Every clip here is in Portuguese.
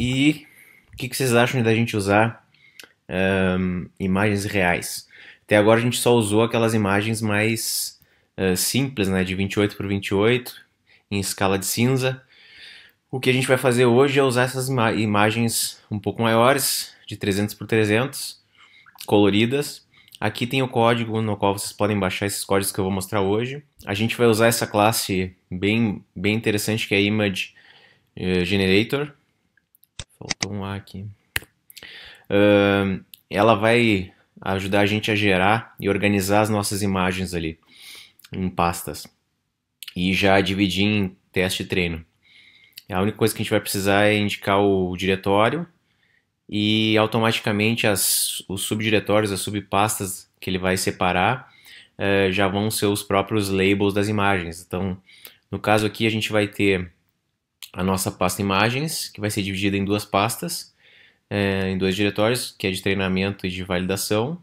E o que, que, vocês acham da gente usar um, imagens reais? Até agora a gente só usou aquelas imagens mais uh, simples, né, de 28 por 28, em escala de cinza. O que a gente vai fazer hoje é usar essas ima imagens um pouco maiores, de 300 por 300, coloridas. Aqui tem o código no qual vocês podem baixar esses códigos que eu vou mostrar hoje. A gente vai usar essa classe bem, bem interessante que é Image eh, Generator, Faltou um A aqui. Uh, ela vai ajudar a gente a gerar e organizar as nossas imagens ali em pastas e já dividir em teste e treino. A única coisa que a gente vai precisar é indicar o diretório e automaticamente as, os subdiretórios, as subpastas que ele vai separar uh, já vão ser os próprios labels das imagens. Então, no caso aqui, a gente vai ter a nossa pasta imagens, que vai ser dividida em duas pastas, é, em dois diretórios, que é de treinamento e de validação.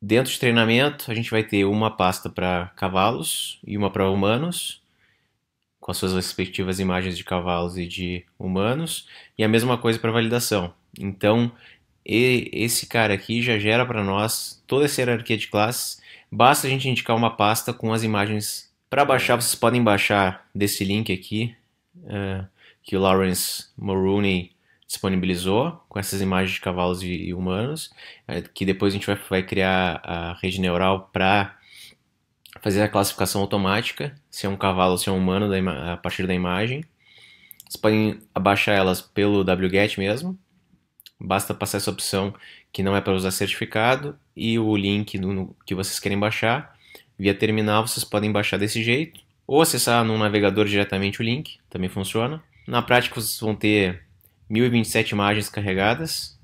Dentro de treinamento, a gente vai ter uma pasta para cavalos e uma para humanos, com as suas respectivas imagens de cavalos e de humanos, e a mesma coisa para validação. Então, e esse cara aqui já gera para nós toda essa hierarquia de classes. Basta a gente indicar uma pasta com as imagens para baixar. Vocês podem baixar desse link aqui, é, que o Lawrence Maroney disponibilizou com essas imagens de cavalos e, e humanos, é, que depois a gente vai, vai criar a rede neural para fazer a classificação automática, se é um cavalo ou se é um humano, a partir da imagem. Vocês podem abaixar elas pelo wget mesmo, basta passar essa opção que não é para usar certificado e o link que vocês querem baixar. Via terminal vocês podem baixar desse jeito ou acessar no navegador diretamente o link, também funciona. Na prática, vocês vão ter 1027 imagens carregadas,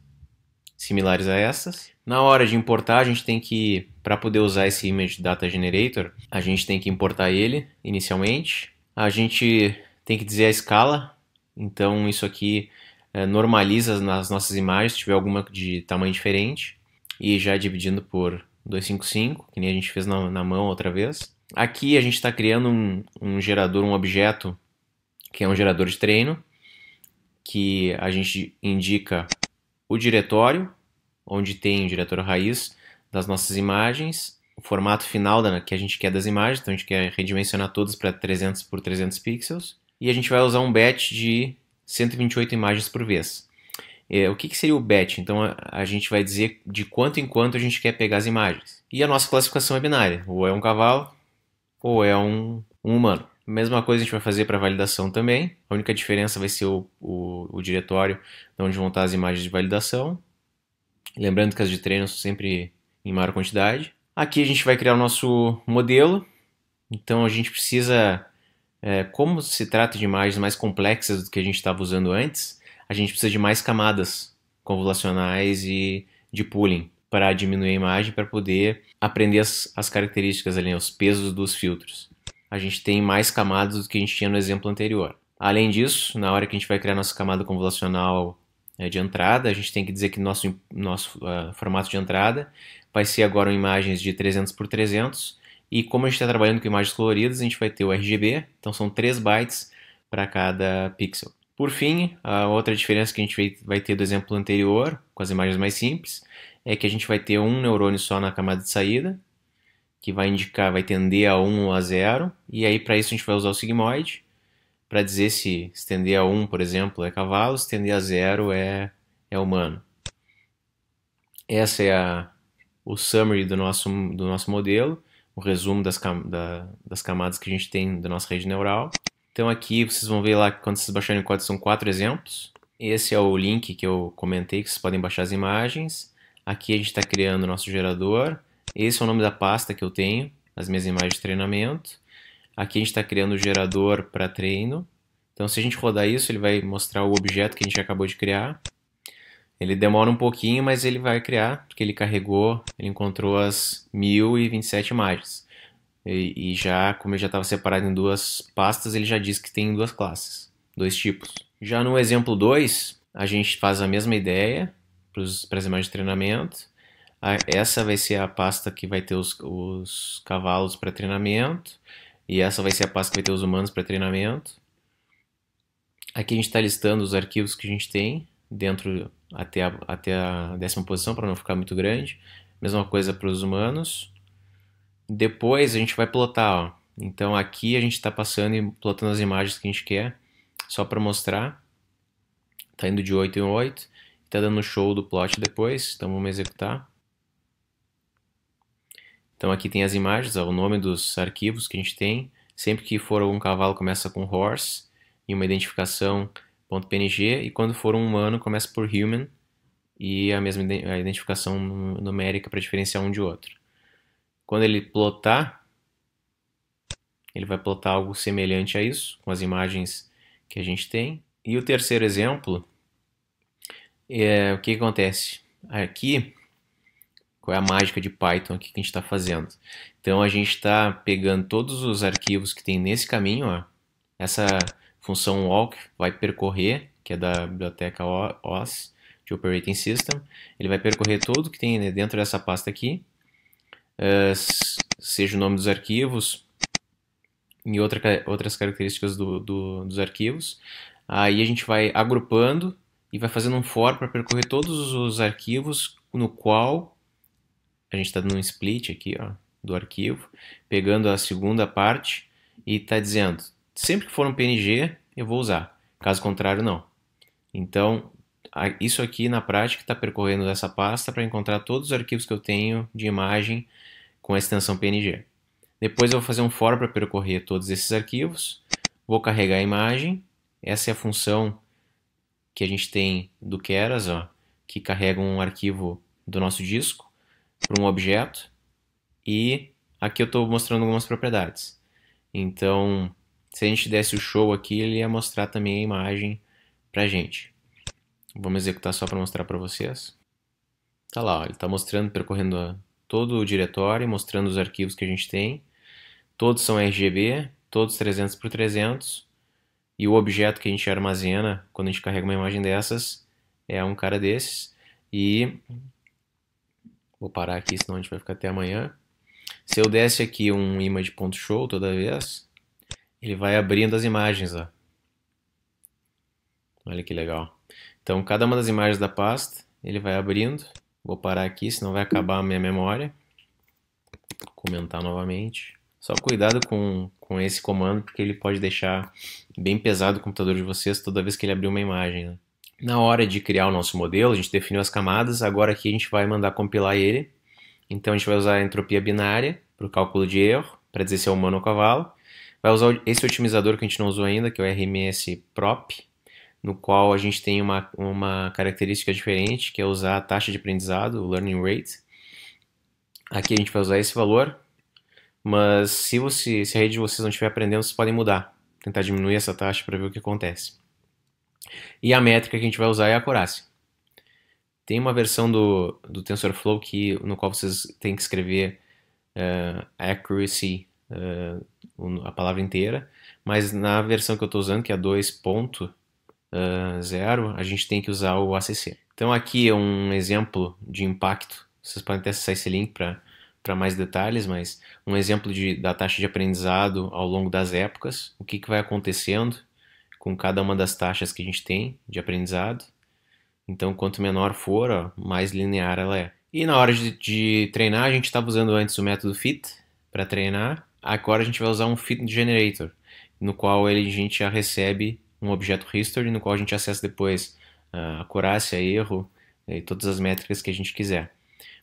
similares a essas. Na hora de importar, a gente tem que, para poder usar esse Image Data Generator, a gente tem que importar ele inicialmente. A gente tem que dizer a escala, então isso aqui é, normaliza nas nossas imagens, se tiver alguma de tamanho diferente, e já dividindo por 255, que nem a gente fez na, na mão outra vez. Aqui a gente está criando um, um gerador, um objeto, que é um gerador de treino, que a gente indica o diretório, onde tem o diretório raiz das nossas imagens, o formato final da, que a gente quer das imagens, então a gente quer redimensionar todas para 300 por 300 pixels, e a gente vai usar um batch de 128 imagens por vez. É, o que, que, seria o batch? Então a, a, gente vai dizer de quanto em quanto a gente quer pegar as imagens. E a nossa classificação é binária, ou é um cavalo ou é um, um humano. Mesma coisa a gente vai fazer para validação também. A única diferença vai ser o, o, o diretório de onde vão estar as imagens de validação. Lembrando que as de treino são sempre em maior quantidade. Aqui a gente vai criar o nosso modelo. Então a gente precisa, é, como se trata de imagens mais complexas do que a gente estava usando antes, a gente precisa de mais camadas convolucionais e de pooling para diminuir a imagem, para poder aprender as, as características ali, né, os pesos dos filtros. A gente tem mais camadas do que a gente tinha no exemplo anterior. Além disso, na hora que a gente vai criar nossa camada convolucional eh, de entrada, a gente tem que dizer que nosso, nosso uh, formato de entrada vai ser agora imagens de 300 por 300 e como a gente está trabalhando com imagens coloridas, a gente vai ter o RGB, então são 3 bytes para cada pixel. Por fim, a outra diferença que a gente vai ter do exemplo anterior, com as imagens mais simples, é que a gente vai ter um neurônio só na camada de saída, que vai indicar, vai tender a 1 ou a 0, e aí para isso a gente vai usar o sigmoide, para dizer se estender a 1, por exemplo, é cavalo, estender a 0 é, é humano. Essa é a, o summary do nosso, do nosso modelo, o resumo das, cam da, das camadas que a gente tem da nossa rede neural. Então aqui vocês vão ver lá que quando vocês baixarem o código são quatro exemplos. Esse é o link que eu comentei, que vocês podem baixar as imagens. Aqui a gente está criando o nosso gerador. Esse é o nome da pasta que eu tenho, as minhas imagens de treinamento. Aqui a gente está criando o gerador para treino. Então, se a gente rodar isso, ele vai mostrar o objeto que a gente acabou de criar. Ele demora um pouquinho, mas ele vai criar, porque ele carregou, ele encontrou as 1027 imagens. E, e já, como ele já estava separado em duas pastas, ele já diz que tem duas classes, dois tipos. Já no exemplo 2, a gente faz a mesma ideia, para as imagens de treinamento. Essa vai ser a pasta que vai ter os, os cavalos para treinamento. E essa vai ser a pasta que vai ter os humanos para treinamento. Aqui a gente está listando os arquivos que a gente tem dentro até a, até a décima posição para não ficar muito grande. Mesma coisa para os humanos. Depois a gente vai plotar. Ó. Então aqui a gente está passando e plotando as imagens que a gente quer, só para mostrar. Está indo de 8 em 8. Tá dando show do plot depois, então vamos executar. Então aqui tem as imagens, ó, o nome dos arquivos que a gente tem. Sempre que for algum cavalo começa com horse e uma identificação .png e quando for um humano começa por human e a mesma a identificação numérica para diferenciar um de outro. Quando ele plotar, ele vai plotar algo semelhante a isso, com as imagens que a gente tem. E o terceiro exemplo é, o que, que acontece? Aqui, qual é a mágica de Python aqui que a gente está fazendo? Então a gente está pegando todos os arquivos que tem nesse caminho, ó. essa função walk vai percorrer, que é da biblioteca OS, de Operating System, ele vai percorrer tudo que tem né, dentro dessa pasta aqui, eh, seja o nome dos arquivos e outra, outras características do, do, dos arquivos. Aí a gente vai agrupando e vai fazendo um for para percorrer todos os arquivos no qual a gente está dando um split aqui ó, do arquivo, pegando a segunda parte e está dizendo, sempre que for um PNG eu vou usar, caso contrário não. Então, isso aqui na prática está percorrendo essa pasta para encontrar todos os arquivos que eu tenho de imagem com a extensão PNG. Depois eu vou fazer um for para percorrer todos esses arquivos, vou carregar a imagem, essa é a função que a gente tem do Keras, ó, que carrega um arquivo do nosso disco para um objeto e aqui eu estou mostrando algumas propriedades. Então, se a gente desse o show aqui, ele ia mostrar também a imagem para gente. Vamos executar só para mostrar para vocês. Tá lá, ó, ele está mostrando, percorrendo a, todo o diretório, mostrando os arquivos que a gente tem. Todos são RGB, todos 300 por 300 e o objeto que a gente armazena quando a gente carrega uma imagem dessas é um cara desses. E vou parar aqui, senão a gente vai ficar até amanhã. Se eu desse aqui um image.show toda vez, ele vai abrindo as imagens. Ó. Olha que legal. Então, cada uma das imagens da pasta, ele vai abrindo. Vou parar aqui, senão vai acabar a minha memória. Vou comentar novamente. Só cuidado com, com esse comando, porque ele pode deixar bem pesado o computador de vocês toda vez que ele abrir uma imagem. Né? Na hora de criar o nosso modelo, a gente definiu as camadas, agora aqui a gente vai mandar compilar ele. Então a gente vai usar a entropia binária para o cálculo de erro, para dizer se é humano ou cavalo. Vai usar esse otimizador que a gente não usou ainda, que é o RMS Prop, no qual a gente tem uma, uma característica diferente, que é usar a taxa de aprendizado, o Learning Rate. Aqui a gente vai usar esse valor, mas se, você, se a rede de vocês não estiver aprendendo, vocês podem mudar. Tentar diminuir essa taxa para ver o que acontece. E a métrica que a gente vai usar é a Accuracy. Tem uma versão do, do TensorFlow que, no qual vocês têm que escrever uh, accuracy, uh, a palavra inteira, mas na versão que eu estou usando, que é 2.0, eh, a gente tem que usar o ACC. Então aqui é um exemplo de impacto, vocês podem até acessar esse link para para mais detalhes, mas um exemplo de, da taxa de aprendizado ao longo das épocas, o que, que vai acontecendo com cada uma das taxas que a gente tem de aprendizado. Então, quanto menor for, ó, mais linear ela é. E na hora de, de treinar, a gente estava usando antes o método FIT para treinar. Agora a gente vai usar um FIT Generator, no qual ele, a gente já recebe um objeto history, no qual a gente acessa depois a ah, acurácia, erro eh, e todas as métricas que a gente quiser.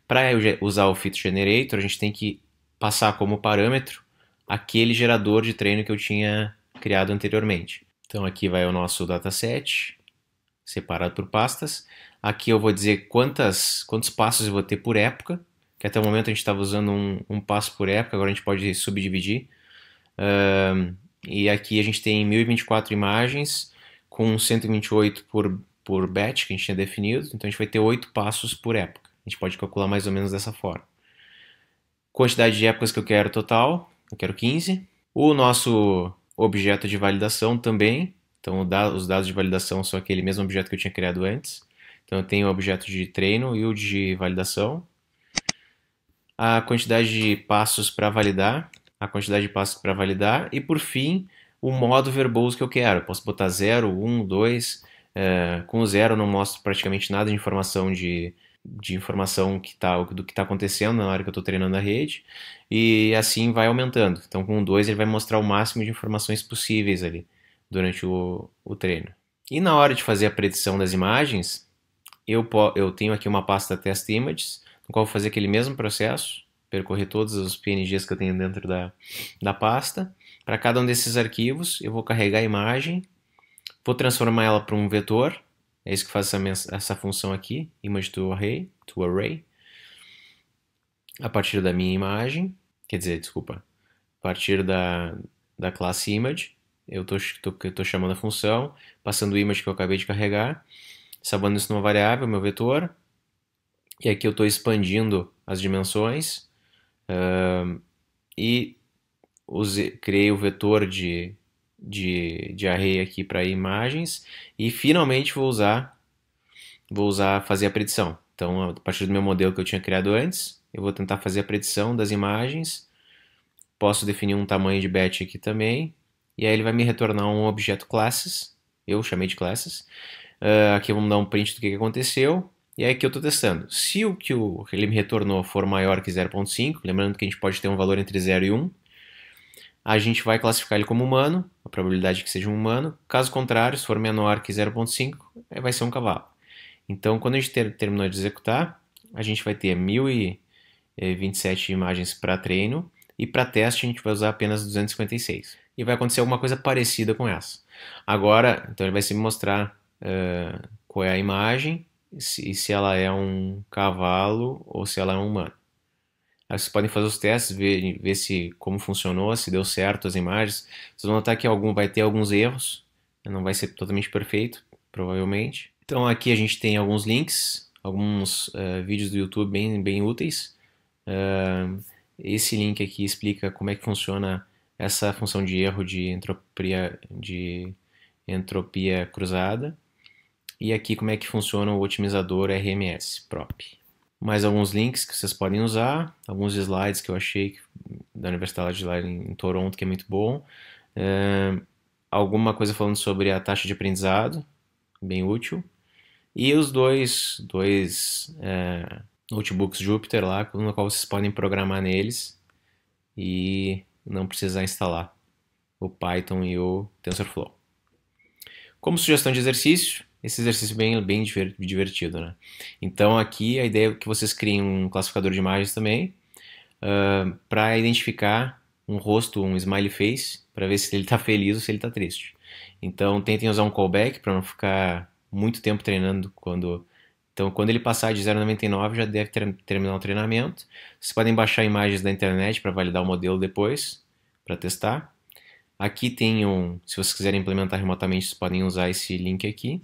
Para usar o Fit Generator, a gente tem que passar como parâmetro aquele gerador de treino que eu tinha criado anteriormente. Então aqui vai o nosso dataset, separado por pastas. Aqui eu vou dizer quantas, quantos passos eu vou ter por época, que até o momento a gente estava usando um, um, passo por época, agora a gente pode subdividir. Um, e aqui a gente tem 1024 imagens, com 128 por, por batch que a gente tinha definido, então a gente vai ter 8 passos por época. A gente pode calcular mais ou menos dessa forma. Quantidade de épocas que eu quero total, eu quero 15. O nosso objeto de validação também, então os dados de validação são aquele mesmo objeto que eu tinha criado antes. Então eu tenho o objeto de treino e o de validação. A quantidade de passos para validar, a quantidade de passos para validar e por fim o modo verboso que eu quero. posso botar 0, 1, 2. com o 0 não mostro praticamente nada de informação de de informação que tá, do que está acontecendo na hora que eu estou treinando a rede, e assim vai aumentando. Então, com o 2, ele vai mostrar o máximo de informações possíveis ali durante o, o treino. E na hora de fazer a predição das imagens, eu, eu tenho aqui uma pasta Test Images, no qual vou fazer aquele mesmo processo, percorrer todos os PNGs que eu tenho dentro da, da pasta. Para cada um desses arquivos, eu vou carregar a imagem, vou transformar ela para um vetor, é isso que faz essa, essa função aqui, image to array, to array, a partir da minha imagem, quer dizer, desculpa, a partir da, da classe image, eu estou chamando a função, passando o image que eu acabei de carregar, salvando isso numa variável, meu vetor, e aqui eu estou expandindo as dimensões, uh, e use, criei o vetor de de, de array aqui para imagens e finalmente vou usar, vou usar fazer a predição. Então, a partir do meu modelo que eu tinha criado antes, eu vou tentar fazer a predição das imagens. Posso definir um tamanho de batch aqui também. E aí ele vai me retornar um objeto classes. Eu chamei de classes. Uh, aqui vamos dar um print do que, aconteceu. E aí que eu estou testando. Se o que ele me retornou for maior que 0.5, lembrando que a gente pode ter um valor entre 0 e 1, a gente vai classificar ele como humano, a probabilidade que seja um humano. Caso contrário, se for menor que 0.5, é, vai ser um cavalo. Então, quando a gente ter, terminou de executar, a gente vai ter 1027 imagens para treino e para teste a gente vai usar apenas 256. E vai acontecer alguma coisa parecida com essa. Agora, então ele vai se mostrar uh, qual é a imagem e se, se ela é um cavalo ou se ela é um humano. Aí vocês podem fazer os testes, ver, ver se como funcionou, se deu certo as imagens. Vocês vão notar que algum, vai ter alguns erros, né? não vai ser totalmente perfeito, provavelmente. Então aqui a gente tem alguns links, alguns uh, vídeos do YouTube bem, bem úteis. Uh, esse link aqui explica como é que funciona essa função de erro de entropia, de entropia cruzada. E aqui como é que funciona o otimizador RMS prop mais alguns links que vocês podem usar, alguns slides que eu achei da Universidade de lá em Toronto, que é muito bom. É, alguma coisa falando sobre a taxa de aprendizado, bem útil. E os dois, dois é, notebooks Jupyter lá, no qual vocês podem programar neles e não precisar instalar o Python e o TensorFlow. Como sugestão de exercício, esse exercício bem, bem divertido, né? Então aqui a ideia é que vocês criem um classificador de imagens também uh, ah, para identificar um rosto, um smiley face, para ver se ele está feliz ou se ele está triste. Então tentem usar um callback para não ficar muito tempo treinando quando então, quando ele passar de 0,99, já deve ter, terminar o treinamento. Vocês podem baixar imagens da internet para validar o modelo depois, para testar. Aqui tem um, se vocês quiserem implementar remotamente, vocês podem usar esse link aqui.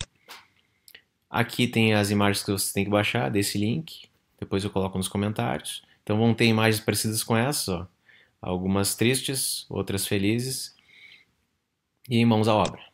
Aqui tem as imagens que você tem que baixar desse link. Depois eu coloco nos comentários. Então vão ter imagens parecidas com essas, ó. Algumas tristes, outras felizes. E mãos à obra.